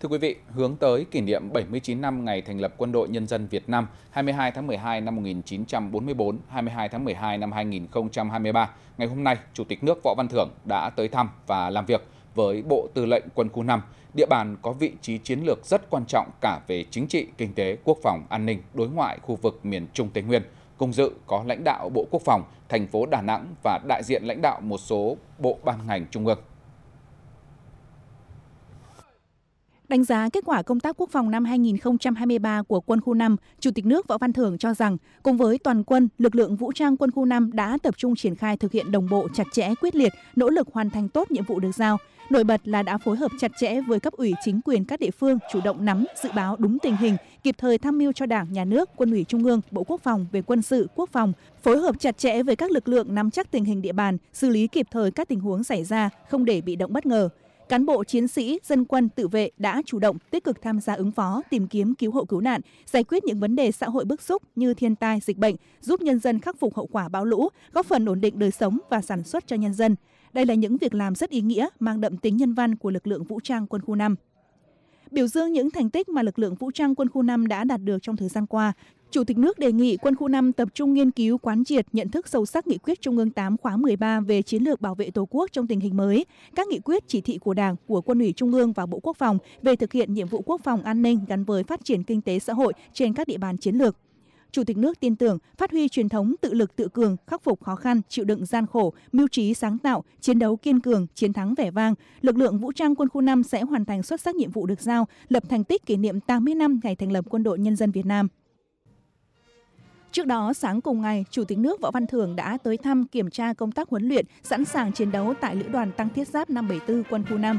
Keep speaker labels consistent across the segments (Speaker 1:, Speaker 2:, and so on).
Speaker 1: Thưa quý vị, hướng tới kỷ niệm 79 năm ngày thành lập Quân đội Nhân dân Việt Nam 22 tháng 12 năm 1944, 22 tháng 12 năm 2023, ngày hôm nay, Chủ tịch nước Võ Văn Thưởng đã tới thăm và làm việc với Bộ Tư lệnh Quân khu 5, địa bàn có vị trí chiến lược rất quan trọng cả về chính trị, kinh tế, quốc phòng, an ninh, đối ngoại khu vực miền Trung Tây Nguyên. Cùng dự có lãnh đạo Bộ Quốc phòng, thành phố Đà Nẵng và đại diện lãnh đạo một số bộ ban ngành trung ương.
Speaker 2: Đánh giá kết quả công tác quốc phòng năm 2023 của quân khu 5, Chủ tịch nước Võ Văn Thưởng cho rằng, cùng với toàn quân, lực lượng vũ trang quân khu 5 đã tập trung triển khai thực hiện đồng bộ chặt chẽ quyết liệt, nỗ lực hoàn thành tốt nhiệm vụ được giao. Nổi bật là đã phối hợp chặt chẽ với cấp ủy chính quyền các địa phương chủ động nắm, dự báo đúng tình hình, kịp thời tham mưu cho Đảng, Nhà nước, Quân ủy Trung ương, Bộ Quốc phòng về quân sự, quốc phòng, phối hợp chặt chẽ với các lực lượng nắm chắc tình hình địa bàn, xử lý kịp thời các tình huống xảy ra, không để bị động bất ngờ. Cán bộ chiến sĩ, dân quân tự vệ đã chủ động tích cực tham gia ứng phó, tìm kiếm cứu hộ cứu nạn, giải quyết những vấn đề xã hội bức xúc như thiên tai, dịch bệnh, giúp nhân dân khắc phục hậu quả bão lũ, góp phần ổn định đời sống và sản xuất cho nhân dân. Đây là những việc làm rất ý nghĩa, mang đậm tính nhân văn của lực lượng vũ trang quân khu 5 biểu dương những thành tích mà lực lượng vũ trang quân khu 5 đã đạt được trong thời gian qua, chủ tịch nước đề nghị quân khu năm tập trung nghiên cứu quán triệt nhận thức sâu sắc nghị quyết trung ương 8 khóa 13 về chiến lược bảo vệ Tổ quốc trong tình hình mới, các nghị quyết chỉ thị của Đảng, của Quân ủy Trung ương và Bộ Quốc phòng về thực hiện nhiệm vụ quốc phòng an ninh gắn với phát triển kinh tế xã hội trên các địa bàn chiến lược. Chủ tịch nước tin tưởng phát huy truyền thống tự lực tự cường, khắc phục khó khăn, chịu đựng gian khổ, mưu trí sáng tạo, chiến đấu kiên cường, chiến thắng vẻ vang, lực lượng vũ trang quân khu 5 sẽ hoàn thành xuất sắc nhiệm vụ được giao, lập thành tích kỷ niệm 80 năm ngày thành lập Quân đội Nhân dân Việt Nam. Trước đó, sáng cùng ngày, Chủ tịch nước Võ Văn thường đã tới thăm kiểm tra công tác huấn luyện, sẵn sàng chiến đấu tại Lữ đoàn Tăng Thiết Giáp 574 Quân khu 5.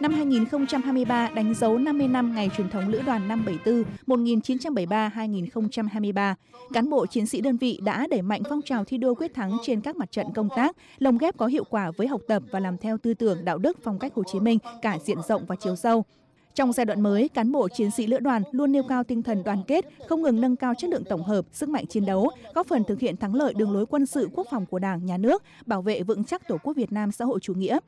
Speaker 2: Năm 2023 đánh dấu 50 năm ngày truyền thống Lữ đoàn 574 1973-2023. Cán bộ chiến sĩ đơn vị đã đẩy mạnh phong trào thi đua quyết thắng trên các mặt trận công tác, lồng ghép có hiệu quả với học tập và làm theo tư tưởng đạo đức phong cách Hồ Chí Minh cả diện rộng và chiều sâu. Trong giai đoạn mới, cán bộ chiến sĩ lữ đoàn luôn nêu cao tinh thần đoàn kết, không ngừng nâng cao chất lượng tổng hợp, sức mạnh chiến đấu, góp phần thực hiện thắng lợi đường lối quân sự quốc phòng của Đảng, Nhà nước, bảo vệ vững chắc Tổ quốc Việt Nam xã hội chủ nghĩa.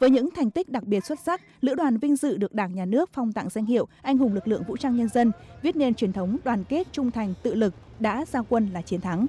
Speaker 2: Với những thành tích đặc biệt xuất sắc, lữ đoàn vinh dự được Đảng nhà nước phong tặng danh hiệu Anh hùng lực lượng vũ trang nhân dân, viết nên truyền thống đoàn kết, trung thành, tự lực, đã ra quân là chiến thắng.